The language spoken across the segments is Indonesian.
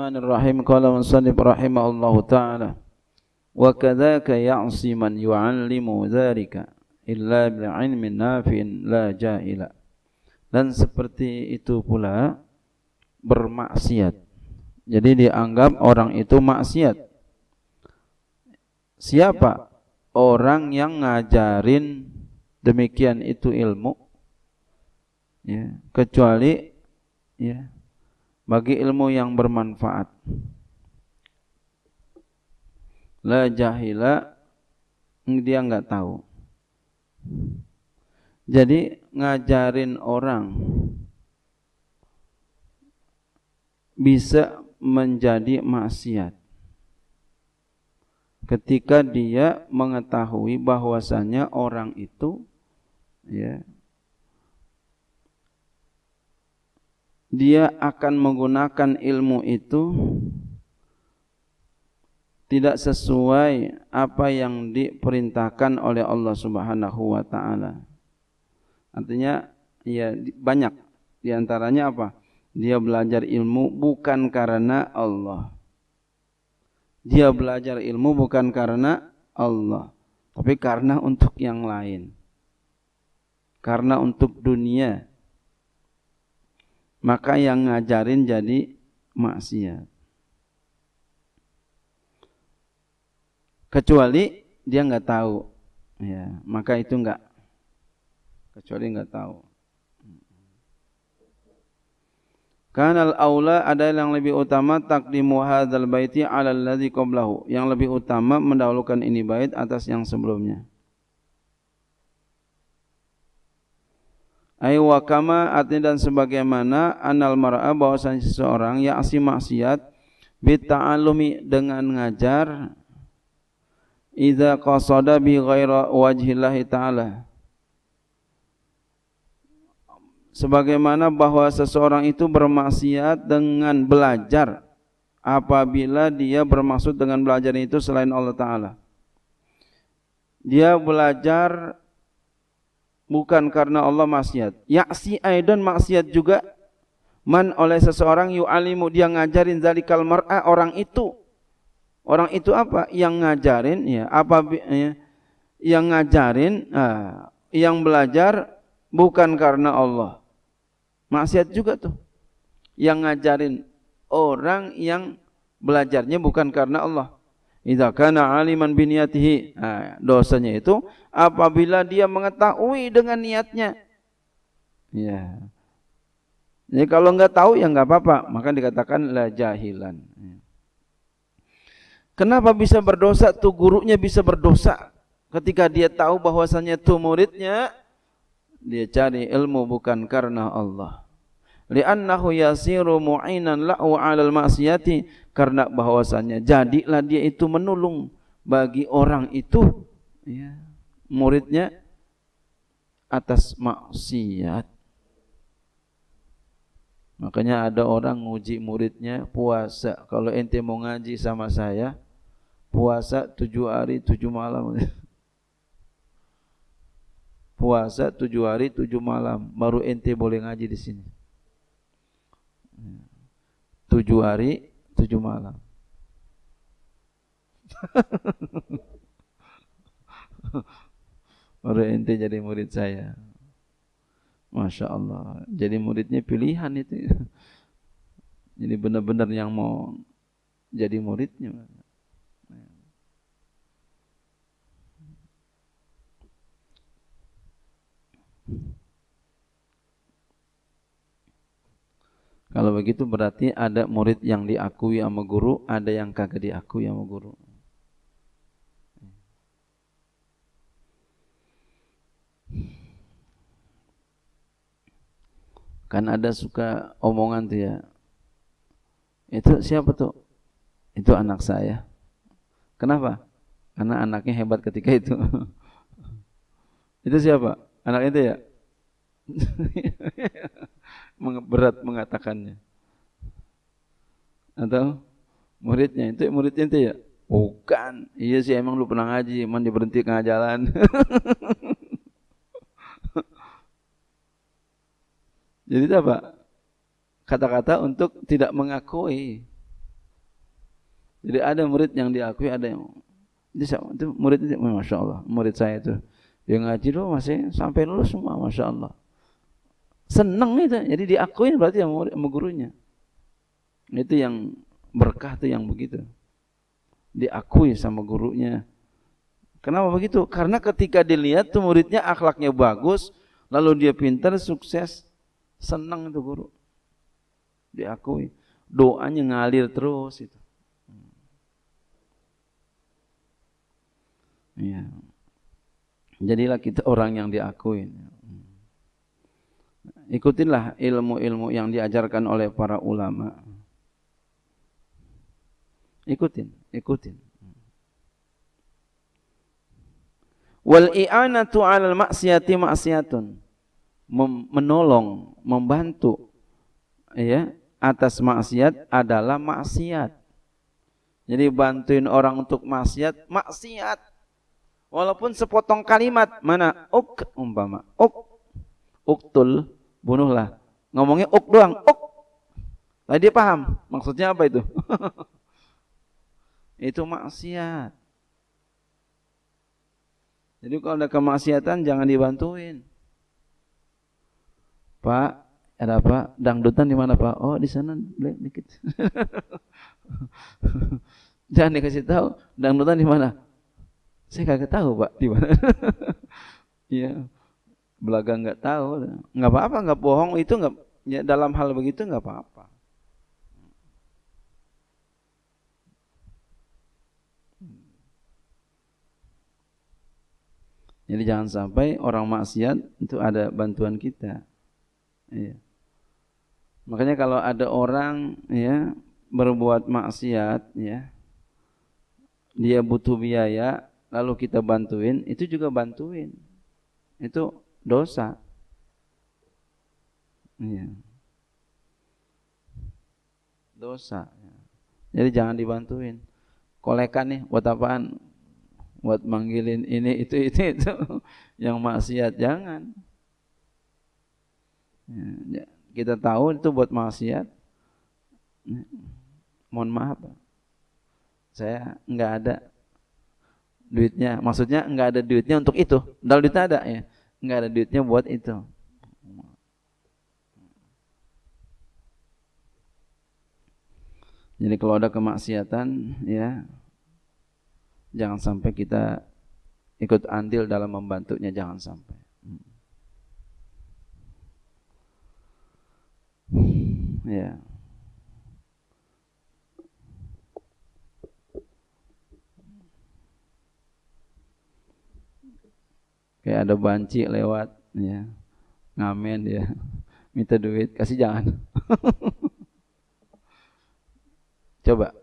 الرحمن الرحيم قال المصنف رحمه الله تعالى وكذاك يعصي من يعلم ذلك إلا بعلم نافع لا جاهلا dan seperti itu pula bermaksiat jadi dianggap orang itu maksiat siapa orang yang ngajarin demikian itu ilmu ya kecuali ya bagi ilmu yang bermanfaat la jahila dia nggak tahu jadi ngajarin orang bisa menjadi maksiat ketika dia mengetahui bahwasanya orang itu ya dia akan menggunakan ilmu itu tidak sesuai apa yang diperintahkan oleh Allah Subhanahu wa taala. Artinya ya banyak di antaranya apa? Dia belajar ilmu bukan karena Allah. Dia belajar ilmu bukan karena Allah, tapi karena untuk yang lain. Karena untuk dunia, maka yang ngajarin jadi maksiat. Kecuali dia nggak tahu, ya maka itu nggak kecuali nggak tahu. Karena al-aula ada yang lebih utama takdimu hadzal baiti 'ala allazi Yang lebih utama mendahulukan ini bait atas yang sebelumnya. Ai wa kama artinya dan sebagaimana anal mar'a bahwasanya seseorang yang asli maksiat bita'allumi dengan ngajar idza qasada bi ghaira wajhillahi ta'ala sebagaimana bahwa seseorang itu bermaksiat dengan belajar apabila dia bermaksud dengan belajar itu selain Allah taala dia belajar bukan karena Allah maksiat. Yaksi aidan maksiat juga man oleh seseorang yu'alimu dia ngajarin zalikal mar'a orang itu. Orang itu apa? Yang ngajarin ya, apa ya, yang ngajarin yang belajar bukan karena Allah. Maksiat juga tuh. Yang ngajarin orang yang belajarnya bukan karena Allah. Idza kana aliman bi Nah, dosanya itu apabila dia mengetahui dengan niatnya. Ya. Jadi kalau enggak tahu ya enggak apa-apa, maka dikatakan la jahilan. Kenapa bisa berdosa tuh gurunya bisa berdosa ketika dia tahu bahwasannya tuh muridnya dia cari ilmu bukan karena Allah li'annahu yasiru mu'inan la'u 'alal ma'asyati karena bahwasannya jadilah dia itu menolong bagi orang itu ya, muridnya atas maksiat makanya ada orang nguji muridnya puasa kalau ente mau ngaji sama saya puasa tujuh hari tujuh malam puasa tujuh hari tujuh malam baru ente boleh ngaji di sini tujuh hari tujuh malam baru ente jadi murid saya Masya Allah jadi muridnya pilihan itu jadi benar-benar yang mau jadi muridnya Kalau begitu berarti ada murid yang diakui sama guru, ada yang kagak diakui sama guru. Kan ada suka omongan tuh ya. Itu siapa tuh? Itu anak saya. Kenapa? Karena anaknya hebat ketika itu. itu siapa? Anak itu ya? Berat mengatakannya. Atau muridnya, itu muridnya itu ya? Bukan. Iya sih emang lu pernah ngaji, emang berhenti ke jalan. Jadi itu apa? Kata-kata untuk tidak mengakui. Jadi ada murid yang diakui, ada yang itu, itu murid itu, masya Allah, murid saya itu yang ngaji lu masih sampai lulus semua, masya Allah. Seneng itu. Jadi diakui berarti yang murid, sama gurunya. Itu yang berkah tuh yang begitu. Diakui sama gurunya. Kenapa begitu? Karena ketika dilihat tuh muridnya akhlaknya bagus, lalu dia pintar, sukses, senang itu guru. Diakui. Doanya ngalir terus itu. Ya. Jadilah kita orang yang diakui. Ikutilah ilmu-ilmu yang diajarkan oleh para ulama. Ikutin, ikutin. Wal i'anatu 'alal ma'siyati ma'siyatun. Menolong, membantu ya, atas maksiat adalah maksiat. Jadi bantuin orang untuk maksiat, maksiat. Walaupun sepotong kalimat, mana uk umpama, uk uktul bunuhlah. Ngomongnya ok doang, ok. nah, dia paham maksudnya apa itu? itu maksiat. Jadi kalau ada kemaksiatan jangan dibantuin. Pak, ada apa? Dangdutan di mana Pak? Oh di sana dikit. jangan dikasih tahu dangdutan di mana. Saya kagak tahu Pak di mana. Iya. yeah belaga nggak tahu nggak apa-apa nggak bohong itu nggak ya dalam hal begitu nggak apa-apa Jadi jangan sampai orang maksiat itu ada bantuan kita. ya. Makanya kalau ada orang ya berbuat maksiat ya dia butuh biaya lalu kita bantuin itu juga bantuin. Itu dosa. Iya. Dosa. Ya. Jadi jangan dibantuin. Kolekan nih buat apaan? Buat manggilin ini itu itu itu yang maksiat jangan. Ya, ya, kita tahu itu buat maksiat. Ya. Mohon maaf, saya nggak ada duitnya. Maksudnya nggak ada duitnya untuk itu. Dal duitnya ada ya nggak ada duitnya buat itu jadi kalau ada kemaksiatan ya jangan sampai kita ikut andil dalam membantunya jangan sampai ya yeah. kayak ada banci lewat ya ngamen dia minta duit kasih jangan coba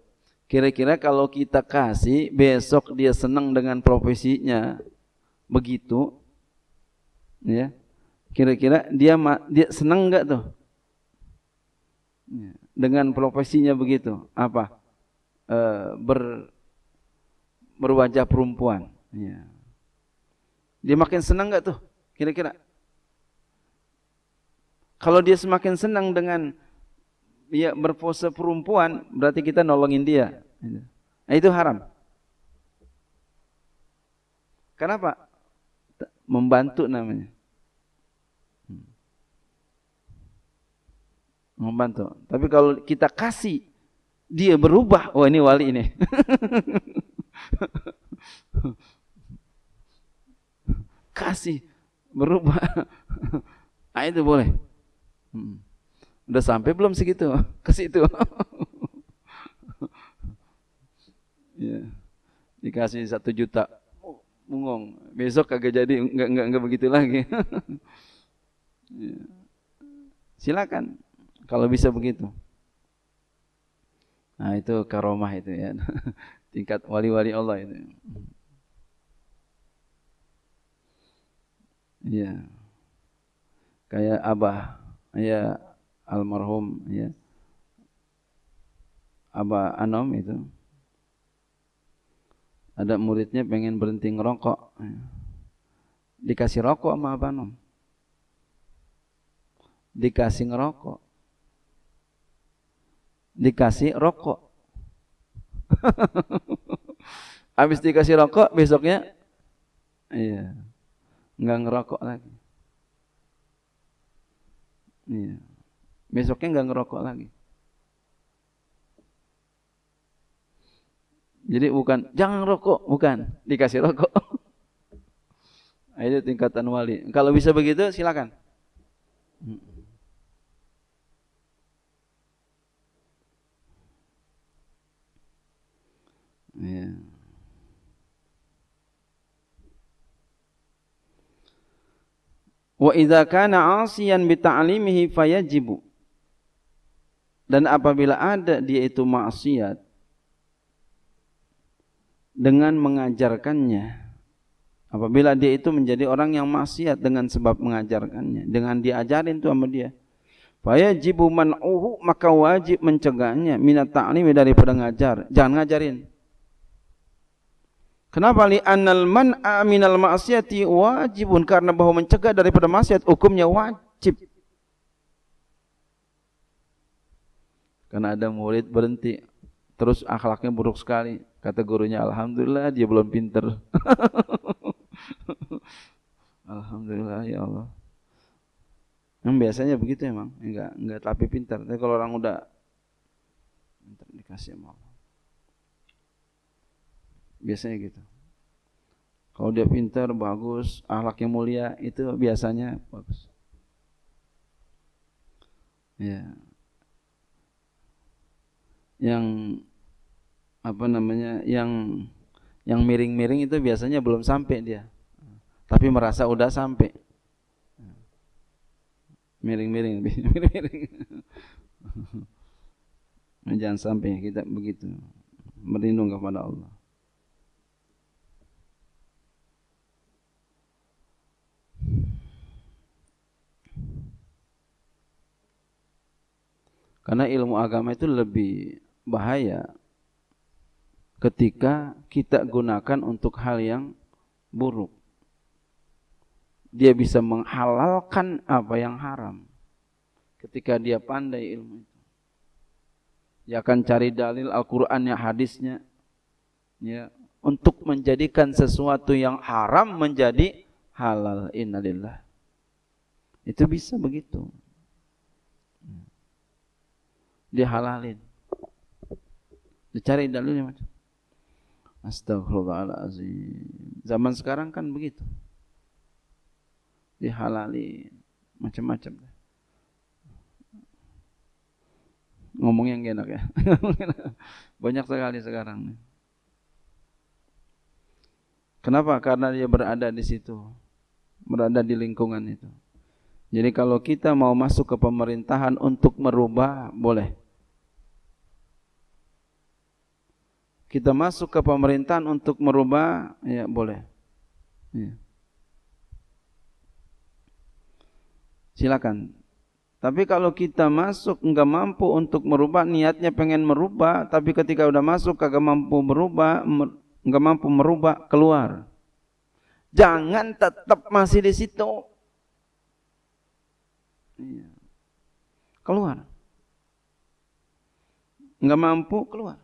kira-kira kalau kita kasih besok dia senang dengan profesinya begitu ya kira-kira dia dia senang nggak tuh ya. dengan profesinya begitu apa e, ber berwajah perempuan ya dia makin senang nggak tuh? Kira-kira. Kalau dia semakin senang dengan ya berpose perempuan, berarti kita nolongin dia. Nah, itu haram. Kenapa? Membantu namanya. Hmm. membantu. Tapi kalau kita kasih dia berubah, oh, ini wali ini. kasih berubah nah, itu boleh hmm. udah sampai belum segitu ke situ ya. dikasih satu juta mungong besok kagak jadi nggak nggak nggak begitu lagi ya. silakan kalau bisa begitu nah itu karomah itu ya tingkat wali-wali Allah itu ya kayak abah ya almarhum ya abah anom itu ada muridnya pengen berhenti ngerokok ya. dikasih rokok sama abah anom dikasih ngerokok dikasih rokok habis dikasih rokok besoknya iya nggak ngerokok lagi. Iya. Besoknya nggak ngerokok lagi. Jadi bukan jangan rokok, bukan dikasih rokok. Itu tingkatan wali. Kalau bisa begitu silakan. Hmm. Yeah. Wa idza kana 'asiyan bi ta'limihi fayajibu. Dan apabila ada dia itu maksiat dengan mengajarkannya apabila dia itu menjadi orang yang maksiat dengan sebab mengajarkannya dengan diajarin tuh sama dia fayajibu man'uhu maka wajib mencegahnya minat ta'limi daripada ngajar jangan ngajarin Kenapa li anal man aminal ma'asyati wajibun karena bahwa mencegah daripada maksiat hukumnya wajib. Karena ada murid berhenti terus akhlaknya buruk sekali. Kata gurunya alhamdulillah dia belum pinter. alhamdulillah ya Allah. Yang biasanya begitu emang, enggak enggak tapi pintar. Tapi kalau orang udah pintar dikasih sama Biasanya gitu. Kalau dia pintar, bagus, yang mulia, itu biasanya bagus. Ya. Yang apa namanya? Yang yang miring-miring itu biasanya belum sampai dia. Tapi merasa udah sampai. Miring-miring, miring-miring. Nah, jangan sampai kita begitu. merindung kepada Allah. Karena ilmu agama itu lebih bahaya ketika kita gunakan untuk hal yang buruk. Dia bisa menghalalkan apa yang haram ketika dia pandai ilmu itu. Dia akan cari dalil Al-Qur'annya, hadisnya ya untuk menjadikan sesuatu yang haram menjadi halal innalillah. Itu bisa begitu. Dihalalin. Dicari dalilnya macam. Astagfirullahalazim. Zaman sekarang kan begitu. Dihalalin macam-macam. Ngomong yang enak ya. Banyak sekali sekarang. Kenapa? Karena dia berada di situ berada di lingkungan itu. Jadi kalau kita mau masuk ke pemerintahan untuk merubah, boleh. Kita masuk ke pemerintahan untuk merubah, ya boleh. Ya. Silakan. Tapi kalau kita masuk enggak mampu untuk merubah, niatnya pengen merubah, tapi ketika udah masuk kagak mampu merubah, enggak mampu merubah, keluar. Jangan tetap masih di situ. Iya. Keluar. Nggak mampu, keluar.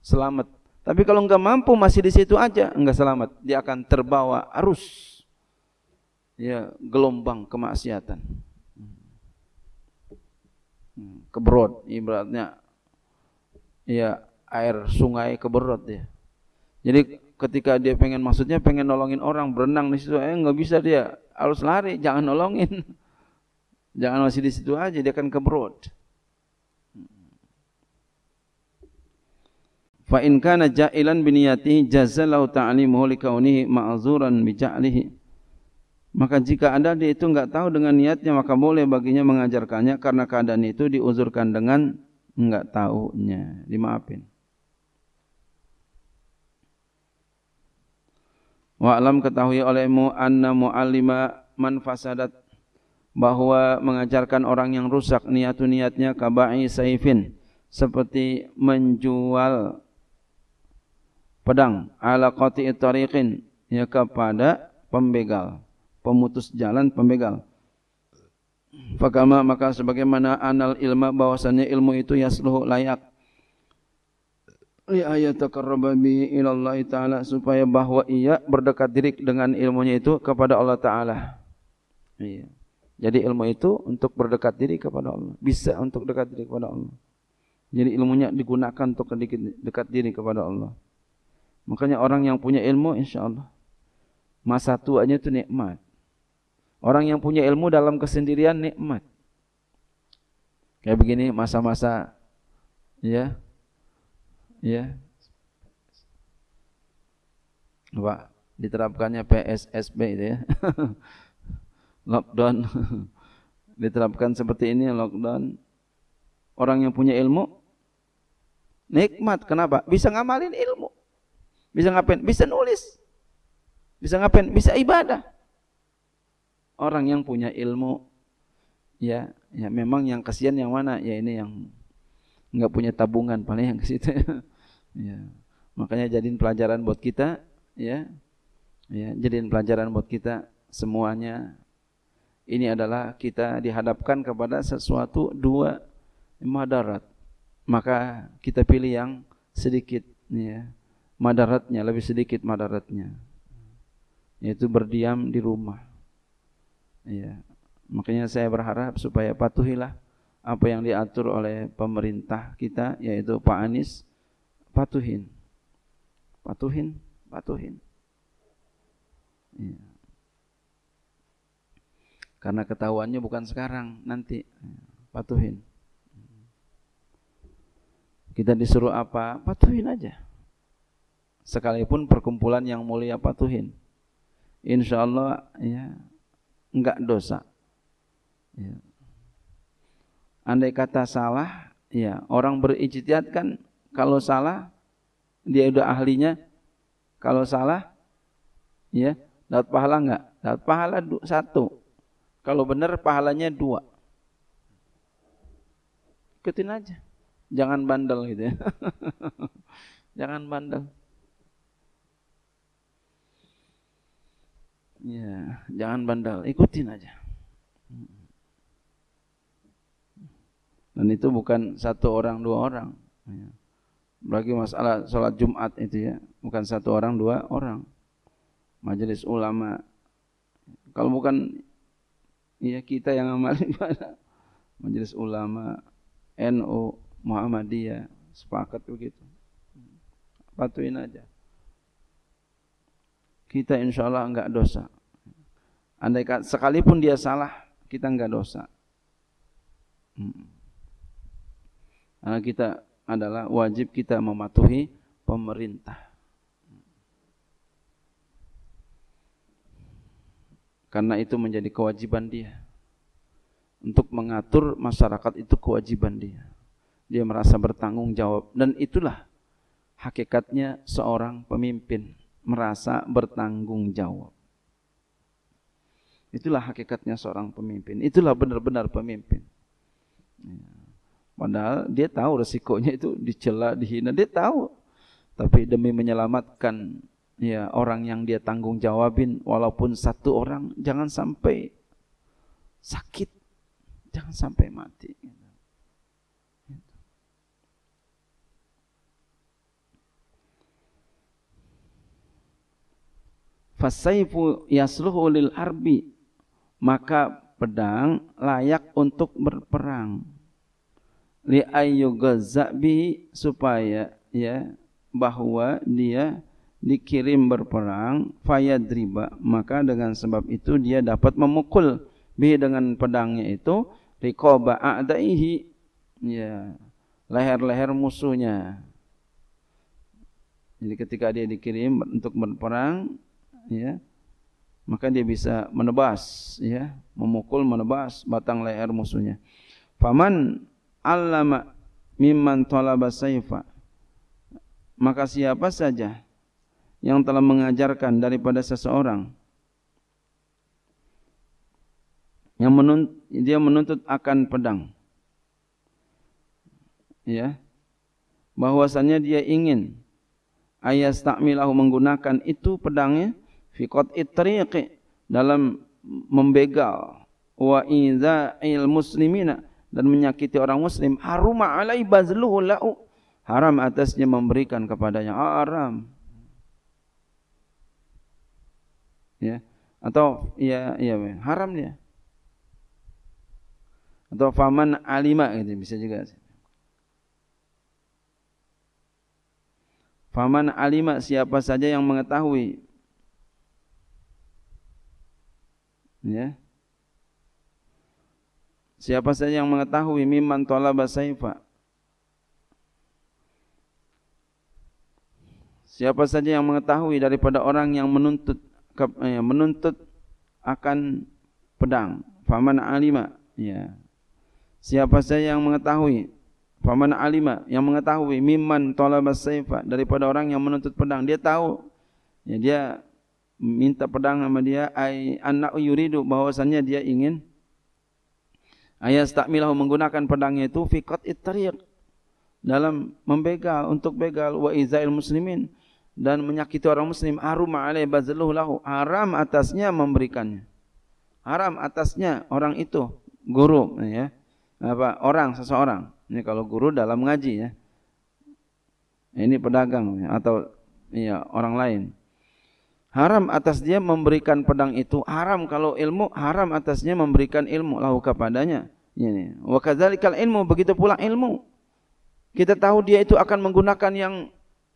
Selamat. Tapi kalau nggak mampu masih di situ aja, nggak selamat. Dia akan terbawa arus ya gelombang kemaksiatan. Hmm. Keberot, ibaratnya ya air sungai keberot ya. Jadi ketika dia pengen maksudnya pengen nolongin orang berenang di situ eh nggak bisa dia harus lari jangan nolongin jangan masih di situ aja dia akan kebrot fa in kana ja'ilan bi niyatihi jazalahu ta'limuhu li kaunihi ma'zuran bi ja'lihi maka jika anda dia itu enggak tahu dengan niatnya maka boleh baginya mengajarkannya karena keadaan itu diuzurkan dengan enggak tahunya dimaafin Wa alam ketahui olehmu anna muallima man fasadat bahwa mengajarkan orang yang rusak niatu-niatnya kabai saifin seperti menjual pedang ala qati tariqin ya kepada pembegal pemutus jalan pembegal Fakama maka sebagaimana anal ilma bahwasannya ilmu itu yasluhu layak Ya, ya, Allah taala supaya bahwa ia berdekat diri dengan ilmunya itu kepada Allah taala. Iya. Jadi ilmu itu untuk berdekat diri kepada Allah, bisa untuk dekat diri kepada Allah. Jadi ilmunya digunakan untuk dekat diri kepada Allah. Makanya orang yang punya ilmu insya Allah masa tuanya itu nikmat. Orang yang punya ilmu dalam kesendirian nikmat. Kayak begini masa-masa ya ya Pak diterapkannya PSSB itu ya lockdown diterapkan seperti ini lockdown orang yang punya ilmu nikmat kenapa bisa ngamalin ilmu bisa ngapain bisa nulis bisa ngapain bisa ibadah orang yang punya ilmu ya ya memang yang kasihan yang mana ya ini yang nggak punya tabungan paling yang ke situ Ya. Makanya jadiin pelajaran buat kita, ya. Ya, jadiin pelajaran buat kita semuanya. Ini adalah kita dihadapkan kepada sesuatu dua madarat. Maka kita pilih yang sedikit ya. Madaratnya lebih sedikit madaratnya. Yaitu berdiam di rumah. Ya. Makanya saya berharap supaya patuhilah apa yang diatur oleh pemerintah kita yaitu Pak Anies patuhin. Patuhin, patuhin. Ya. Karena ketahuannya bukan sekarang, nanti iya, patuhin. Kita disuruh apa? Patuhin aja. Sekalipun perkumpulan yang mulia patuhin. Insya Allah ya enggak dosa. Ya. Andai kata salah, ya orang berijtihad kan kalau salah, dia udah ahlinya. Kalau salah, ya dapat pahala enggak? Dapat pahala satu. Kalau benar pahalanya dua. Ikutin aja. Jangan bandel gitu ya. Jangan bandel. Ya, jangan bandel, ikutin aja. Dan itu bukan satu orang dua orang. Ya. Lagi masalah sholat Jumat itu ya, bukan satu orang, dua orang. Majelis ulama. Kalau bukan ya kita yang amal Majelis ulama, NU, Muhammadiyah, sepakat begitu. patuin aja. Kita insya Allah enggak dosa. Andai sekalipun dia salah, kita enggak dosa. Hmm. Karena kita adalah wajib kita mematuhi pemerintah. Karena itu menjadi kewajiban dia. Untuk mengatur masyarakat itu kewajiban dia. Dia merasa bertanggung jawab dan itulah hakikatnya seorang pemimpin merasa bertanggung jawab. Itulah hakikatnya seorang pemimpin. Itulah benar-benar pemimpin. Ya. Padahal dia tahu resikonya itu dicela, dihina, dia tahu. Tapi demi menyelamatkan ya orang yang dia tanggung jawabin walaupun satu orang jangan sampai sakit, jangan sampai mati. Fasaifu yasluhu lil harbi maka pedang layak untuk berperang li ayyugazza bihi supaya ya bahwa dia dikirim berperang fayadriba maka dengan sebab itu dia dapat memukul bi dengan pedangnya itu riqaba a'daihi ya leher-leher musuhnya jadi ketika dia dikirim untuk berperang ya maka dia bisa menebas ya memukul menebas batang leher musuhnya faman allama mimman talaba sayfa maka siapa saja yang telah mengajarkan daripada seseorang yang menuntut, dia menuntut akan pedang ya bahwasanya dia ingin ayas takmilahu menggunakan itu pedangnya fiqat itriqi dalam membegal wa idza il muslimina dan menyakiti orang muslim haruma alai bazluhu lau haram atasnya memberikan kepadanya ah, haram ya atau ya ya haram dia atau faman alima gitu bisa juga faman alima siapa saja yang mengetahui ya Siapa saja yang mengetahui miman tola basaifa. Siapa saja yang mengetahui daripada orang yang menuntut eh, menuntut akan pedang faman alima ya Siapa saja yang mengetahui faman alima yang mengetahui miman tola basaifa daripada orang yang menuntut pedang dia tahu ya dia minta pedang sama dia anak anna yuridu bahwasanya dia ingin tak takmilahu menggunakan pedangnya itu fikat itariq dalam membegal untuk begal wa izail muslimin dan menyakiti orang muslim harum alaih bazluh lahu haram atasnya memberikannya haram atasnya orang itu guru ya apa orang seseorang ini kalau guru dalam ngaji ya ini pedagang ya, atau ya orang lain Haram atas dia memberikan pedang itu. Haram kalau ilmu, haram atasnya memberikan ilmu lahu kepadanya. Ini. Iya Wa ilmu, begitu pula ilmu. Kita tahu dia itu akan menggunakan yang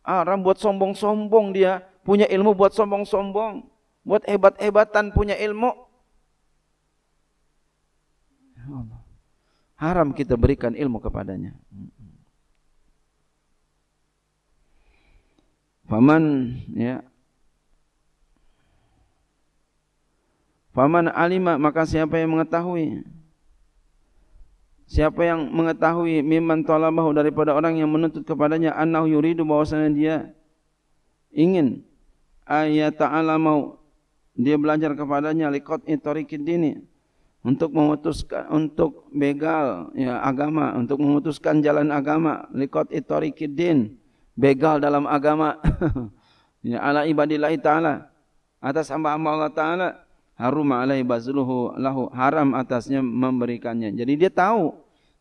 haram ah, buat sombong-sombong dia, punya ilmu buat sombong-sombong, buat hebat-hebatan punya ilmu. Ya haram kita berikan ilmu kepadanya. Faman ya Faman alima maka siapa yang mengetahui Siapa yang mengetahui mimman talabahu daripada orang yang menuntut kepadanya annahu yuridu bahwasanya dia ingin ayat ta'ala mau dia belajar kepadanya liqat itariqid dini untuk memutuskan untuk begal ya agama untuk memutuskan jalan agama liqat itariqid din begal dalam agama ya ala ibadillahi taala atas hamba-hamba Allah taala haruma alaihi bazluhu lahu haram atasnya memberikannya. Jadi dia tahu.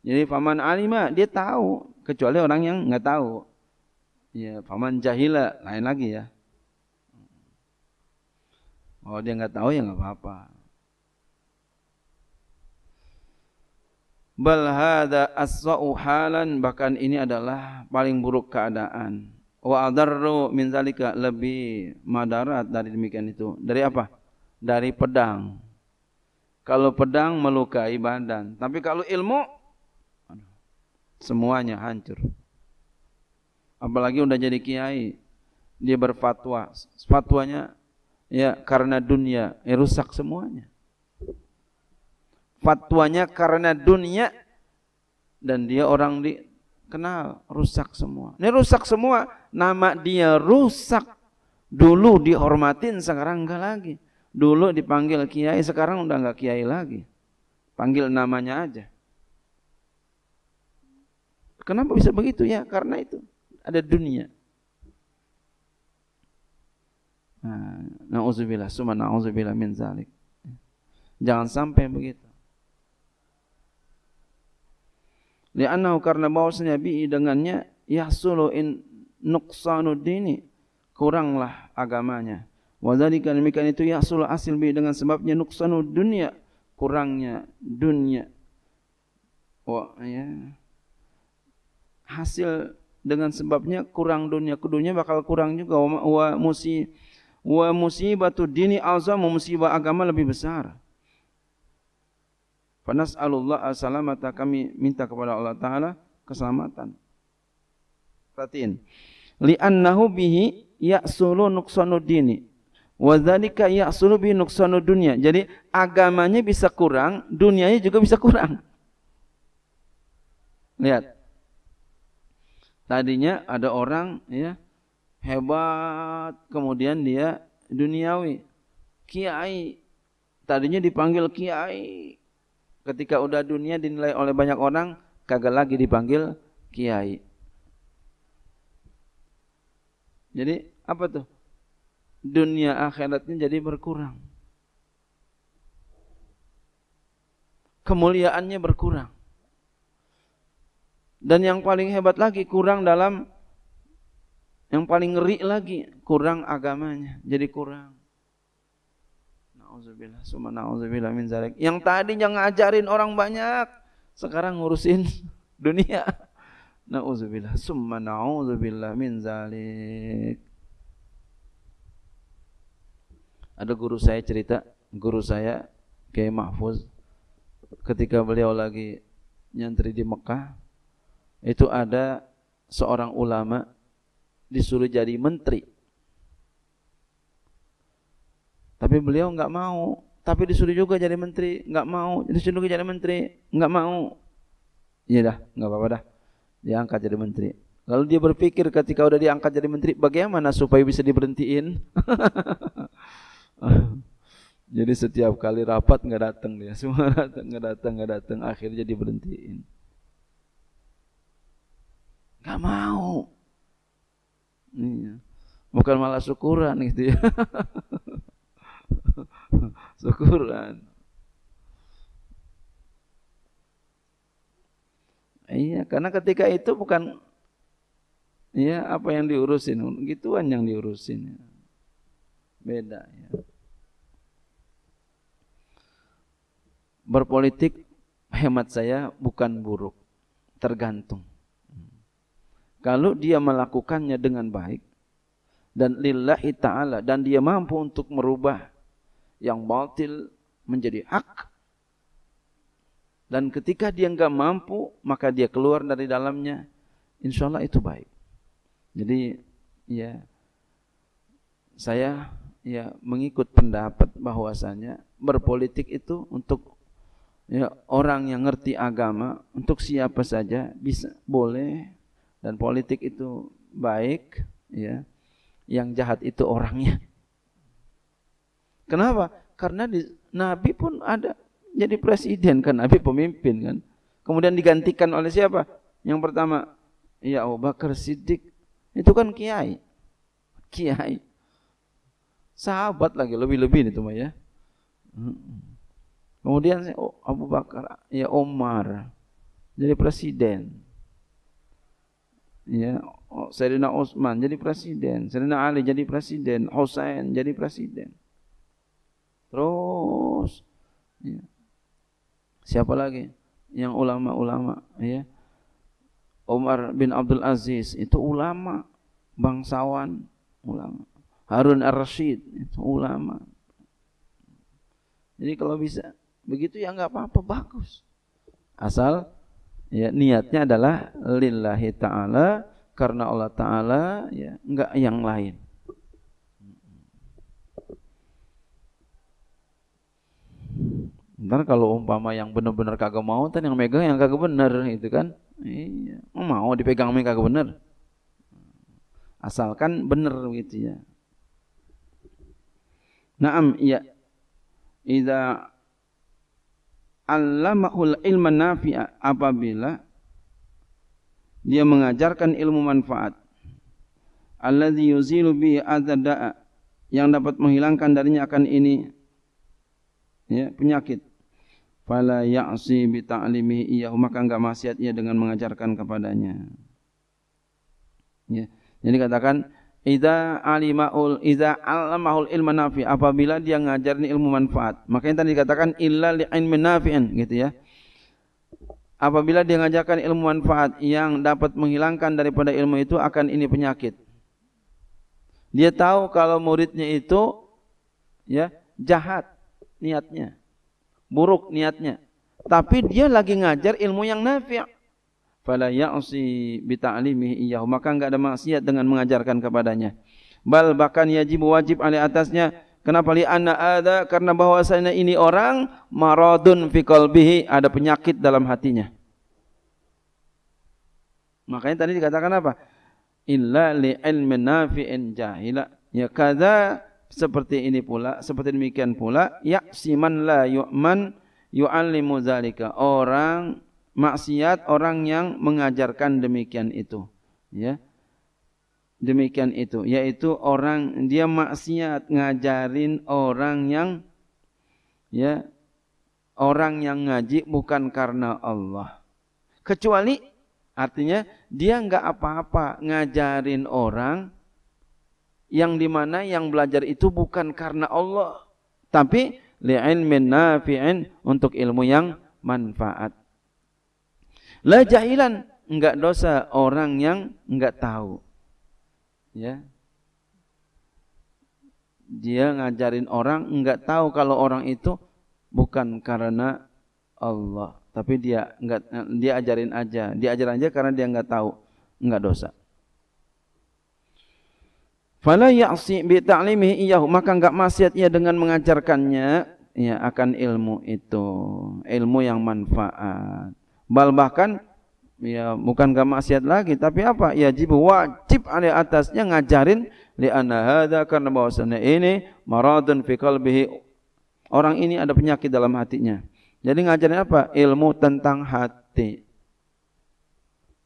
Jadi faman alima dia tahu kecuali orang yang enggak tahu. Ya, faman jahila lain lagi ya. Kalau oh, dia enggak tahu ya enggak apa-apa. Bal hadza as halan bahkan ini adalah paling buruk keadaan. Wa adarru min zalika lebih madarat dari demikian itu. Dari apa? dari pedang. Kalau pedang melukai badan, tapi kalau ilmu semuanya hancur. Apalagi udah jadi kiai, dia berfatwa, fatwanya ya karena dunia, ya rusak semuanya. Fatwanya karena dunia dan dia orang dikenal rusak semua. Ini rusak semua, nama dia rusak. Dulu dihormatin, sekarang enggak lagi. Dulu dipanggil kiai, sekarang udah nggak kiai lagi. Panggil namanya aja. Kenapa bisa begitu ya? Karena itu ada dunia. Nah, na'udzubillah, summa nauzubillah min zalik. Jangan sampai begitu. Li'annahu karena bahwasanya bi dengannya yahsulu in nuqsanu dini kuranglah agamanya Wa dzalika demikian itu yahsul asil bi dengan sebabnya nuksanu dunia kurangnya dunia. Wah ya. Hasil dengan sebabnya kurang dunia kedunya bakal kurang juga wa, wa musi wa musibatu dini azamu musibah agama lebih besar. Fanas'alullah as-salamata kami minta kepada Allah Ta'ala keselamatan. Perhatiin. li Li'annahu bihi ya'sulu dini. Wadzalika ya'sulu bi nuksanu dunia. Jadi agamanya bisa kurang, dunianya juga bisa kurang. Lihat. Tadinya ada orang ya hebat, kemudian dia duniawi. Kiai tadinya dipanggil kiai. Ketika udah dunia dinilai oleh banyak orang, kagak lagi dipanggil kiai. Jadi apa tuh? dunia akhiratnya jadi berkurang. Kemuliaannya berkurang. Dan yang paling hebat lagi kurang dalam yang paling ngeri lagi kurang agamanya, jadi kurang. Nauzubillah, summa nauzubillah Yang ngajarin orang banyak, sekarang ngurusin dunia. Nauzubillah, summa nauzubillah min zalik. Ada guru saya cerita, guru saya Kiai Mahfuz ketika beliau lagi nyantri di Mekah itu ada seorang ulama disuruh jadi menteri. Tapi beliau nggak mau, tapi disuruh juga jadi menteri, nggak mau, disuruh juga jadi menteri, nggak mau. Ya dah, nggak apa-apa dah. Diangkat jadi menteri. Lalu dia berpikir ketika udah diangkat jadi menteri, bagaimana supaya bisa diberhentiin? Jadi setiap kali rapat nggak datang dia, semua datang nggak datang nggak datang, akhirnya diberhentiin. Gak mau. Iya. Bukan malah syukuran gitu ya. syukuran. Iya, karena ketika itu bukan Iya, apa yang diurusin? Gituan yang diurusin. Ya. Beda ya. Berpolitik hemat saya bukan buruk, tergantung. Kalau dia melakukannya dengan baik dan lillahi taala dan dia mampu untuk merubah yang batil menjadi hak dan ketika dia enggak mampu maka dia keluar dari dalamnya insya Allah itu baik jadi ya saya ya mengikut pendapat bahwasanya berpolitik itu untuk ya orang yang ngerti agama untuk siapa saja bisa boleh dan politik itu baik ya yang jahat itu orangnya kenapa karena di, nabi pun ada jadi presiden kan nabi pemimpin kan kemudian digantikan oleh siapa yang pertama ya Abu Bakar Siddiq itu kan kiai kiai Sahabat lagi lebih-lebih itu mah ya. Kemudian oh, Abu Bakar, ya Omar jadi presiden. Ya, oh, Sayyidina Utsman jadi presiden, Sayyidina Ali jadi presiden, Husain jadi presiden. Terus ya. Siapa lagi? Yang ulama-ulama ya. Umar bin Abdul Aziz itu ulama, bangsawan, ulama. Harun Ar-Rasyid, ulama. Jadi kalau bisa begitu ya nggak apa-apa bagus. Asal ya niatnya adalah lillahi taala karena Allah taala ya nggak yang lain. Ntar kalau umpama yang benar-benar kagak mau, kan yang megang yang kagak benar itu kan. Iya, mau dipegang yang kagak benar. Asalkan benar gitu ya. Naam, iya. Idza allamahul ilma nafi'a apabila dia mengajarkan ilmu manfaat Allazi yuzilu bi adzaa yang dapat menghilangkan darinya akan ini ya, penyakit fala ya'si bi ta'limi iyahu maka enggak maksiat ia dengan mengajarkan kepadanya ya jadi katakan Idza alimaul idza alamahul ilma nafi apabila dia ngajarin ilmu manfaat. Makanya tadi dikatakan illa li'in menafiin, gitu ya. Apabila dia ngajarkan ilmu manfaat yang dapat menghilangkan daripada ilmu itu akan ini penyakit. Dia tahu kalau muridnya itu ya jahat niatnya, buruk niatnya. Tapi dia lagi ngajar ilmu yang nafi' fala ya'si bi ta'limihi iyyahu maka enggak ada maksiat dengan mengajarkan kepadanya bal bahkan yajib wajib alai atasnya kenapa li anna ada karena bahwasanya ini orang maradun fi qalbihi ada penyakit dalam hatinya makanya tadi dikatakan apa illa li ilmin nafi'in jahila ya kada seperti ini pula seperti demikian pula ya siman la yu'man yu'allimu zalika orang maksiat orang yang mengajarkan demikian itu ya demikian itu yaitu orang dia maksiat ngajarin orang yang ya orang yang ngaji bukan karena Allah kecuali artinya dia nggak apa-apa ngajarin orang yang dimana yang belajar itu bukan karena Allah tapi min nafi'in untuk ilmu yang manfaat La jahilan enggak dosa orang yang enggak tahu. Ya. Dia ngajarin orang enggak tahu kalau orang itu bukan karena Allah, tapi dia enggak dia ajarin aja, dia ajarin aja karena dia enggak tahu, enggak dosa. Fala ya'si bi ta'limihi maka enggak maksiat ia dengan mengajarkannya ya akan ilmu itu, ilmu yang manfaat bal bahkan ya bukan gak maksiat lagi tapi apa ya jibu wajib ada atasnya ngajarin li anna hadza karena bahwasanya ini maradun fi qalbihi orang ini ada penyakit dalam hatinya jadi ngajarin apa ilmu tentang hati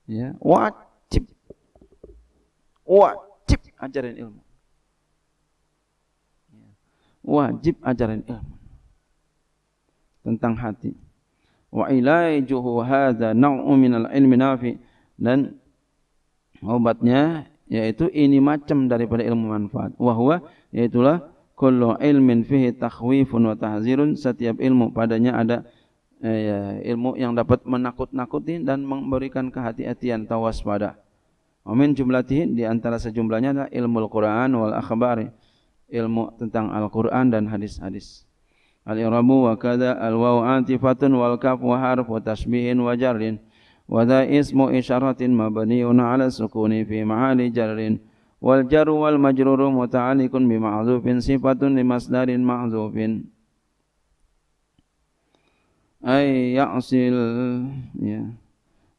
ya wajib wajib ajarin ilmu ya, wajib ajarin ilmu tentang hati wa ilaijuhu hadza na'u min al-ilmi nafi dan obatnya yaitu ini macam daripada ilmu manfaat wa huwa yaitulah kullu ilmin fihi takhwifun wa tahzirun setiap ilmu padanya ada ya, ilmu yang dapat menakut-nakuti dan memberikan kehati-hatian atau waspada wa min jumlatihi di antara sejumlahnya adalah ilmu al-Qur'an wal akhbari ilmu tentang Al-Qur'an dan hadis-hadis al-irabu wa kada al wawu antifatun wal kaf wa harfu wa tasbihin wa jarrin wa dha ismu isyaratin mabaniyun ala sukuni fi ma'ali jarrin wal jaru wal majruru muta'alikun bi ma'dzufin sifatun li masdarin ma'dzufin ay ya'sil ya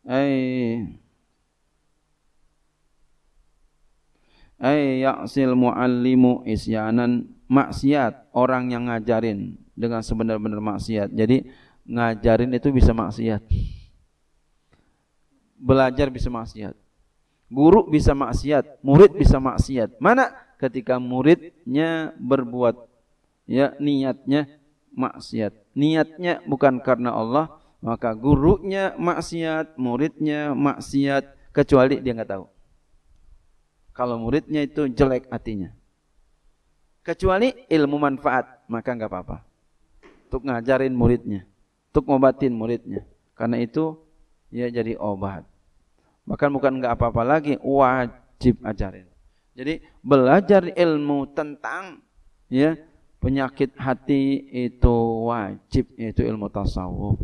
ay ay ya'sil muallimu isyanan maksiat orang yang ngajarin dengan sebenar-benar maksiat. Jadi ngajarin itu bisa maksiat. Belajar bisa maksiat. Guru bisa maksiat, murid bisa maksiat. Mana ketika muridnya berbuat ya niatnya maksiat. Niatnya bukan karena Allah, maka gurunya maksiat, muridnya maksiat kecuali dia nggak tahu. Kalau muridnya itu jelek hatinya. Kecuali ilmu manfaat, maka nggak apa-apa untuk ngajarin muridnya, untuk ngobatin muridnya. Karena itu ya jadi obat. Bahkan bukan enggak apa-apa lagi, wajib ajarin. Jadi belajar ilmu tentang ya penyakit hati itu wajib yaitu ilmu tasawuf.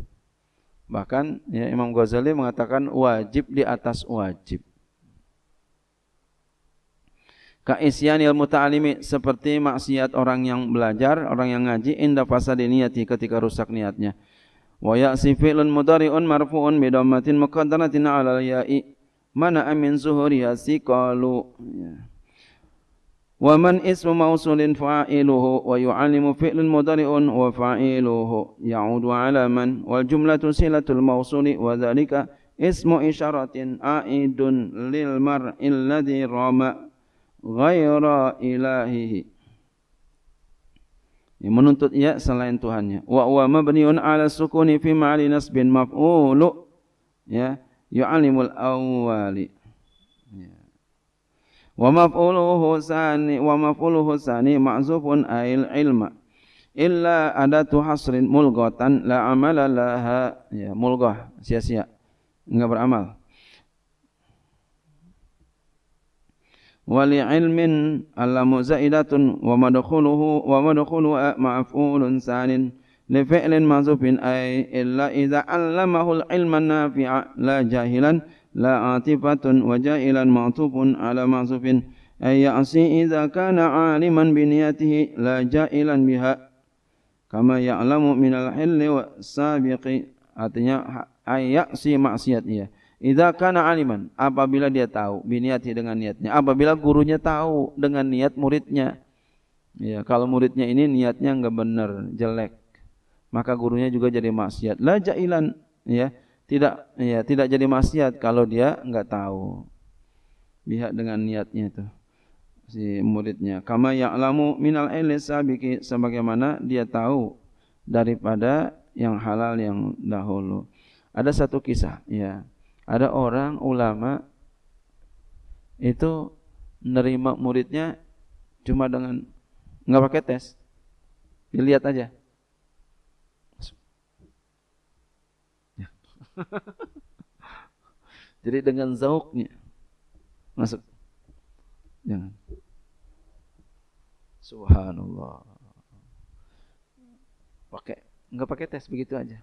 Bahkan ya Imam Ghazali mengatakan wajib di atas wajib. Kaisyanil muta'alimi seperti maksiat orang yang belajar, orang yang ngaji inda fasadi niyati ketika rusak niatnya. Wa ya'si fi'lun mudari'un marfu'un bi dhammatin muqaddaratin alal ya'i. Mana amin zuhuri hasi Ya. Wa man ismu mausulin fa'iluhu wa yu'allimu fi'lun mudari'un wa fa'iluhu ya'udu 'ala man wal jumlatu silatul mausuli wa dhalika ismu isyaratin a'idun lil mar'il ladzi rama ghaira ilahihi ya, menuntut ya selain Tuhannya wa huwa mabniun ala sukuni fi ma'ali nasbin maf'ulu ya yu'alimul awwali ya. wa maf'uluhu sani wa maf'uluhu sani ma'zufun ail ilma illa adatu hasrin mulghatan la amala laha ya mulghah sia-sia enggak beramal ولعلم اللام زائدة ومدخله ومدخله مفعول ثان لفعل معزوف أي إلا إذا علمه العلم النافع لا جاهلا لا عاطفة وجاهلا معطوف على معزوف أي يعصي إذا كان عالما بنيته لا جاهلا بها كما يعلم من الحل والسابق أي يعصي معصيته Idza kana aliman, apabila dia tahu biniati dengan niatnya, apabila gurunya tahu dengan niat muridnya. Ya, kalau muridnya ini niatnya enggak benar, jelek, maka gurunya juga jadi maksiat. La jailan, ya, tidak ya, tidak jadi maksiat kalau dia enggak tahu. Lihat dengan niatnya itu si muridnya. Kama ya'lamu minal ilmi sabiki sebagaimana dia tahu daripada yang halal yang dahulu. Ada satu kisah, ya ada orang ulama itu nerima muridnya cuma dengan nggak pakai tes dilihat aja ya. jadi dengan zauknya masuk jangan subhanallah pakai nggak pakai tes begitu aja